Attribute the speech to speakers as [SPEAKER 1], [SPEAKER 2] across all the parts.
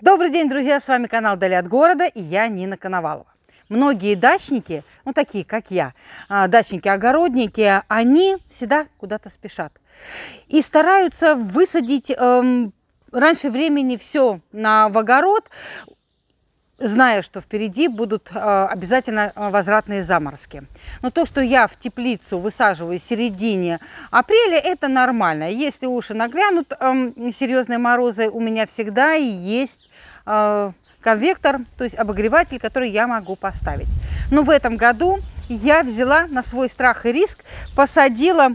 [SPEAKER 1] Добрый день, друзья! С вами канал «Дали от города» и я Нина Коновалова. Многие дачники, ну такие, как я, а, дачники-огородники, они всегда куда-то спешат. И стараются высадить эм, раньше времени все на, в огород, зная, что впереди будут э, обязательно э, возвратные заморозки. Но то, что я в теплицу высаживаю в середине апреля, это нормально. Если уши наглянут эм, серьезные морозы, у меня всегда есть э, конвектор, то есть обогреватель, который я могу поставить. Но в этом году я взяла на свой страх и риск, посадила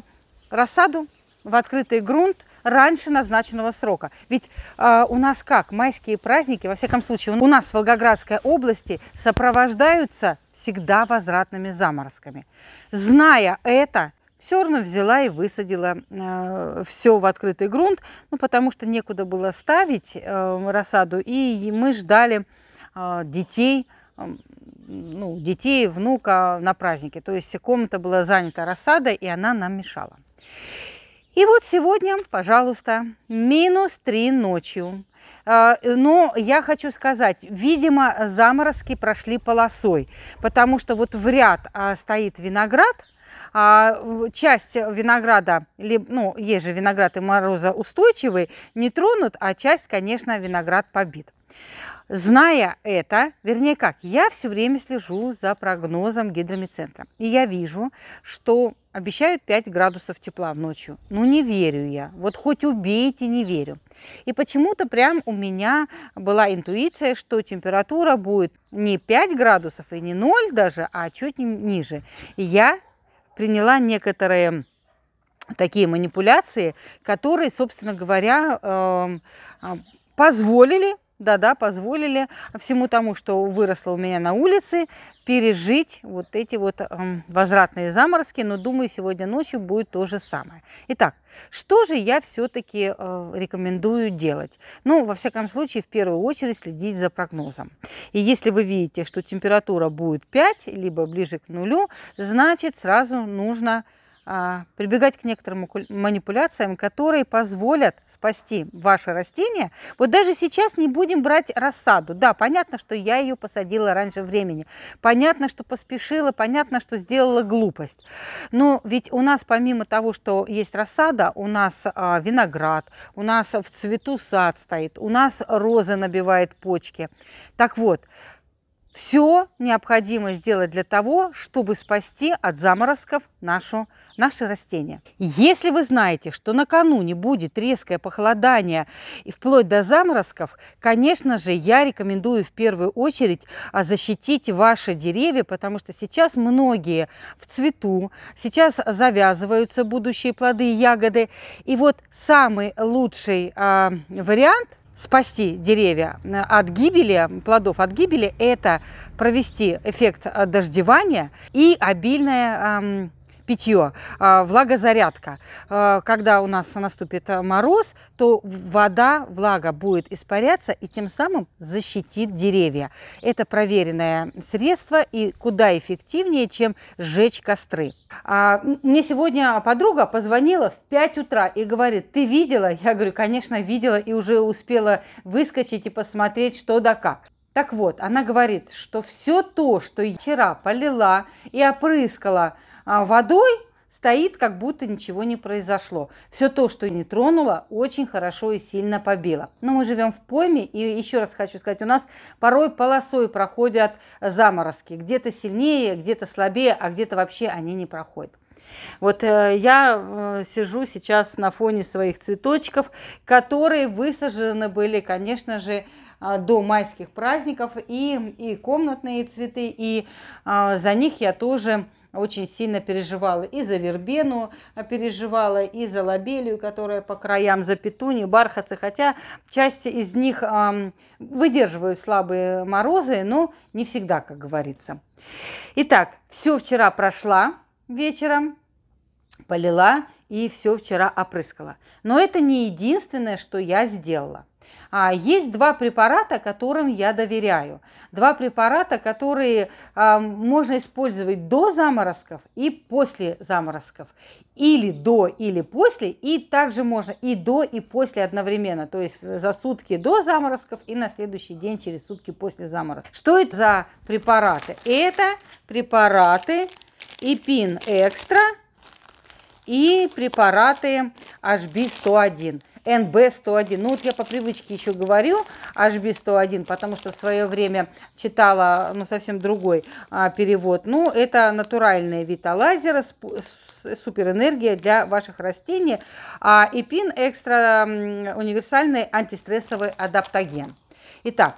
[SPEAKER 1] рассаду в открытый грунт – раньше назначенного срока. Ведь э, у нас как? Майские праздники, во всяком случае, у нас в Волгоградской области сопровождаются всегда возвратными заморозками. Зная это, все равно взяла и высадила э, а, все в открытый грунт, ну, потому что некуда было ставить э, рассаду, и мы ждали э, детей, э, ну, детей, внука на празднике. То есть комната была занята рассадой, и она нам мешала. И вот сегодня, пожалуйста, минус 3 ночью. А, но я хочу сказать, видимо, заморозки прошли полосой, потому что вот в ряд а, стоит виноград, а часть винограда, ну, есть же виноград и морозоустойчивый, не тронут, а часть, конечно, виноград побит. Зная это, вернее как, я все время слежу за прогнозом гидромедцентра. И я вижу, что обещают 5 градусов тепла в ночью. Ну не верю я. Вот хоть убейте, не верю. И почему-то прям у меня была интуиция, что температура будет не 5 градусов и не 0 даже, а чуть ниже. И я приняла некоторые такие манипуляции, которые, собственно говоря, э, э, позволили да-да, позволили всему тому, что выросло у меня на улице, пережить вот эти вот эм, возвратные заморозки, но думаю, сегодня ночью будет то же самое. Итак, что же я все-таки э, рекомендую делать? Ну, во всяком случае, в первую очередь следить за прогнозом. И если вы видите, что температура будет 5, либо ближе к нулю, значит сразу нужно а, прибегать к некоторым манипуляциям, которые позволят спасти ваше растение. Вот даже сейчас не будем брать рассаду. Да, понятно, что я ее посадила раньше времени. Понятно, что поспешила, понятно, что сделала глупость. Но ведь у нас помимо того, что есть рассада, у нас а, виноград, у нас в цвету сад стоит, у нас розы набивает почки. Так вот, все необходимо сделать для того, чтобы спасти от заморозков нашу, наши растения. Если вы знаете, что накануне будет резкое похолодание и вплоть до заморозков, конечно же, я рекомендую в первую очередь а, защитить ваши деревья, потому что сейчас многие в цвету, сейчас завязываются будущие плоды и ягоды. И вот самый лучший э, вариант – спасти деревья э, от гибели, плодов от гибели, это провести эффект э, дождевания и обильное эм, питье, а, влагозарядка. А, когда у нас наступит а, мороз, то вода, влага будет испаряться и тем самым защитит деревья. Это проверенное средство и куда эффективнее, чем сжечь костры. мне сегодня подруга позвонила в 5 утра и говорит, ты видела? Я говорю, конечно, видела и уже успела выскочить и посмотреть, что да как. Так вот, она говорит, что все то, что вчера полила и опрыскала а, водой, стоит, как будто ничего не произошло. Все то, что не тронула, очень хорошо и сильно побило. Но мы живем в пойме, и еще раз хочу сказать, у нас порой полосой проходят заморозки. Где-то сильнее, где-то слабее, а где-то вообще они не проходят. Вот э, я э, сижу сейчас на фоне своих цветочков, которые высажены были, конечно же, а, до майских праздников, и, и комнатные цветы, и а, за них я тоже очень сильно переживала. И за вербену а, переживала, и за лобелию, которая по краям, за петуни, бархатцы. Хотя часть из них э, выдерживают слабые морозы, но не всегда, как говорится. Итак, все вчера прошла вечером, полила и все вчера опрыскала. Но это не единственное, что я сделала. А Есть два препарата, которым я доверяю. Два препарата, которые а, можно использовать до заморозков и после заморозков. Или до, или после. И также можно и до, и после одновременно. То есть за сутки до заморозков и на следующий день через сутки после заморозков. Что это за препараты? Это препараты Эпин Экстра и препараты HB101. НБ-101. Ну, вот я по привычке еще говорю HB-101, потому что в свое время читала ну, совсем другой а, перевод. Ну, это натуральный вид лазера, суперэнергия для ваших растений. А Эпин – экстра универсальный антистрессовый адаптоген. Итак,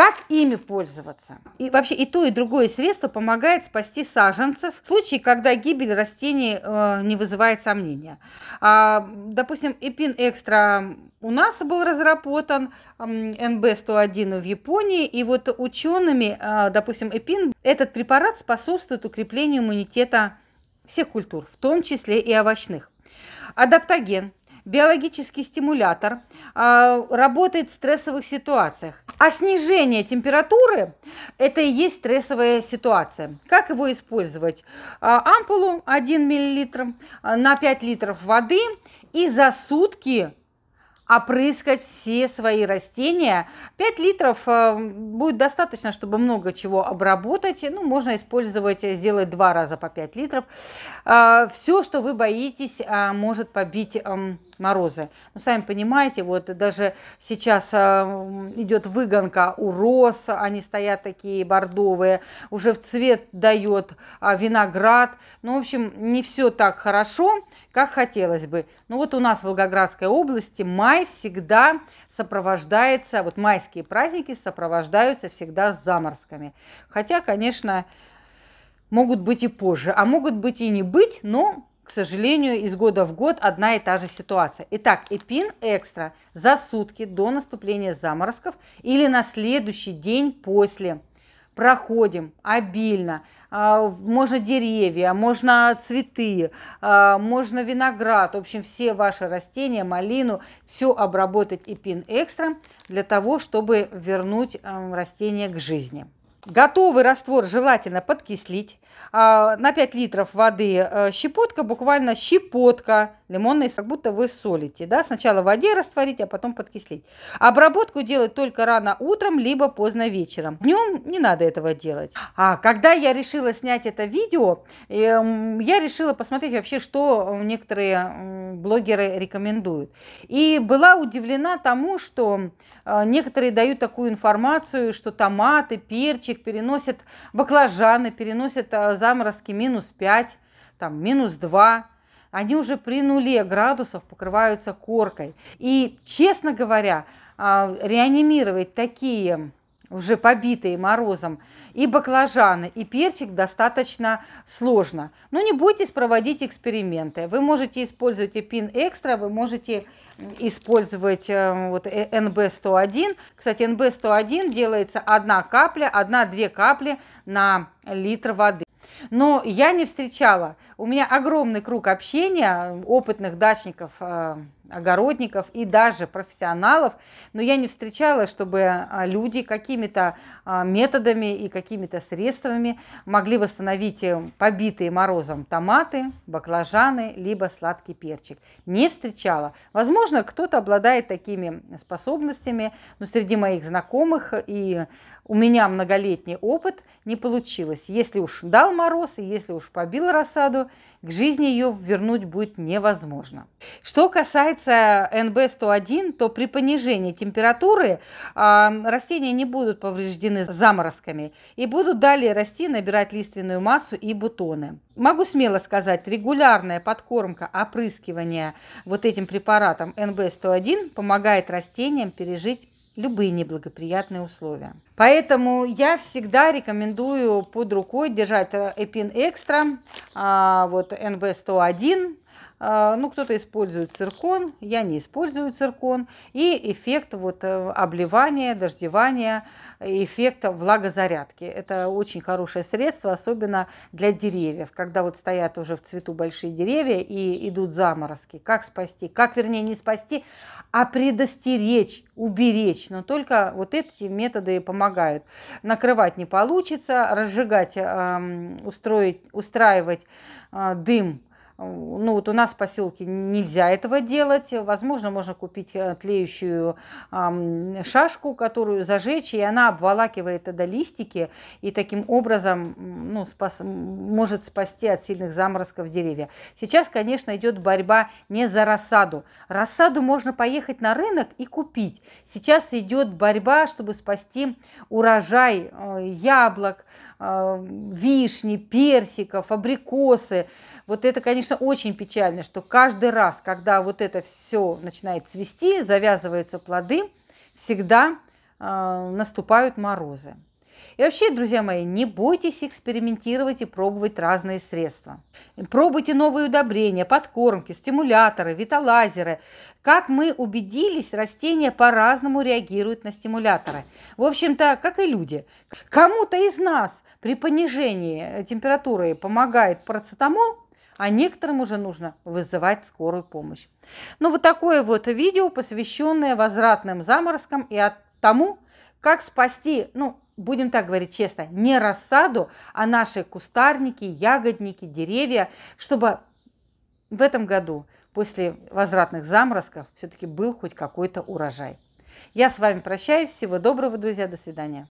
[SPEAKER 1] как ими пользоваться? И вообще и то, и другое средство помогает спасти саженцев в случае, когда гибель растений э, не вызывает сомнения. А, допустим, эпин экстра у нас был разработан НБ-101 в Японии, и вот учеными, э, допустим, эпин, этот препарат способствует укреплению иммунитета всех культур, в том числе и овощных. Адаптоген, биологический стимулятор, а, работает в стрессовых ситуациях. А снижение температуры – это и есть стрессовая ситуация. Как его использовать? А, ампулу 1 мл а, на 5 литров воды и за сутки опрыскать все свои растения. 5 литров а, будет достаточно, чтобы много чего обработать. Ну, можно использовать, сделать два раза по 5 литров. Все, что вы боитесь, может побить морозы. Ну, сами понимаете, вот даже сейчас а, идет выгонка у роз, они стоят такие бордовые, уже в цвет дает а, виноград. Ну, в общем, не все так хорошо, как хотелось бы. Ну, вот у нас в Волгоградской области май всегда сопровождается, вот майские праздники сопровождаются всегда с заморозками. Хотя, конечно, могут быть и позже, а могут быть и не быть, но к сожалению, из года в год одна и та же ситуация. Итак, эпин экстра за сутки до наступления заморозков или на следующий день после. Проходим обильно. А, можно деревья, можно цветы, а, можно виноград. В общем, все ваши растения, малину, все обработать эпин экстра для того, чтобы вернуть эм, растение к жизни. Готовый раствор желательно подкислить. А, на 5 литров воды э, щепотка, буквально щепотка лимонной, как будто вы солите. Да? Сначала в воде растворить, а потом подкислить. Обработку делать только рано утром, либо поздно вечером. Днем не надо этого делать. А когда я решила снять это видео, эм, я решила посмотреть вообще, что э, некоторые блогеры рекомендуют. И была удивлена тому, что а, некоторые дают такую информацию, что томаты, перчик переносят, баклажаны переносят а, заморозки минус 5, там, минус 2. Они уже при нуле градусов покрываются коркой. И, честно говоря, а, реанимировать такие уже побитые морозом, и баклажаны, и перчик достаточно сложно. Но ну, не бойтесь проводить эксперименты. Вы можете использовать и пин экстра, вы можете использовать э, вот NB101. Э, Кстати, NB101 делается одна капля, одна-две капли на литр воды. Но я не встречала. У меня огромный круг общения э, опытных дачников, огородников и даже профессионалов, но я не встречала, чтобы а, люди какими-то а, методами и какими-то средствами могли восстановить эм, побитые морозом томаты, баклажаны, либо сладкий перчик. Не встречала. Возможно, кто-то обладает такими способностями, но среди моих знакомых и у меня многолетний опыт, не получилось. Если уж дал мороз, и если уж побил рассаду, к жизни ее вернуть будет невозможно. Что касается НБ-101, то при понижении температуры э, растения не будут повреждены заморозками и будут далее расти, набирать лиственную массу и бутоны. Могу смело сказать, регулярная подкормка, опрыскивание вот этим препаратом НБ-101 помогает растениям пережить любые неблагоприятные условия. Поэтому я всегда рекомендую под рукой держать э, Эпин Экстра, а, вот НБ-101, а, ну, кто-то использует циркон, я не использую циркон. И эффект вот э, обливания, дождевания, эффект влагозарядки. Это очень хорошее средство, особенно для деревьев, когда вот стоят уже в цвету большие деревья и идут заморозки. Как спасти? Как, вернее, не спасти, а предостеречь, уберечь. Но только вот эти методы помогают. Накрывать не получится, разжигать, устроить, устраивать а, дым ну вот у нас в поселке нельзя этого делать. Возможно, можно купить э, тлеющую э, шашку, которую зажечь, и она обволакивает до листики, и таким образом ну, спас, может спасти от сильных заморозков деревья. Сейчас, конечно, идет борьба не за рассаду. Рассаду можно поехать на рынок и купить. Сейчас идет борьба, чтобы спасти урожай э, яблок, а, вишни, персиков, абрикосы. Вот это, конечно, очень печально, что каждый раз, когда вот это все начинает цвести, завязываются плоды, всегда а, наступают морозы. И вообще, друзья мои, не бойтесь экспериментировать и пробовать разные средства. Пробуйте новые удобрения, подкормки, стимуляторы, виталазеры. Как мы убедились, растения по-разному реагируют на стимуляторы. В общем-то, как и люди. Кому-то из нас при понижении э, температуры помогает парацетамол, а некоторым уже нужно вызывать скорую помощь. Ну вот такое вот видео, посвященное возвратным заморозкам и тому, как спасти, ну, будем так говорить честно, не рассаду, а наши кустарники, ягодники, деревья, чтобы в этом году после возвратных заморозков все-таки был хоть какой-то урожай. Я с вами прощаюсь. Всего доброго, друзья. До свидания.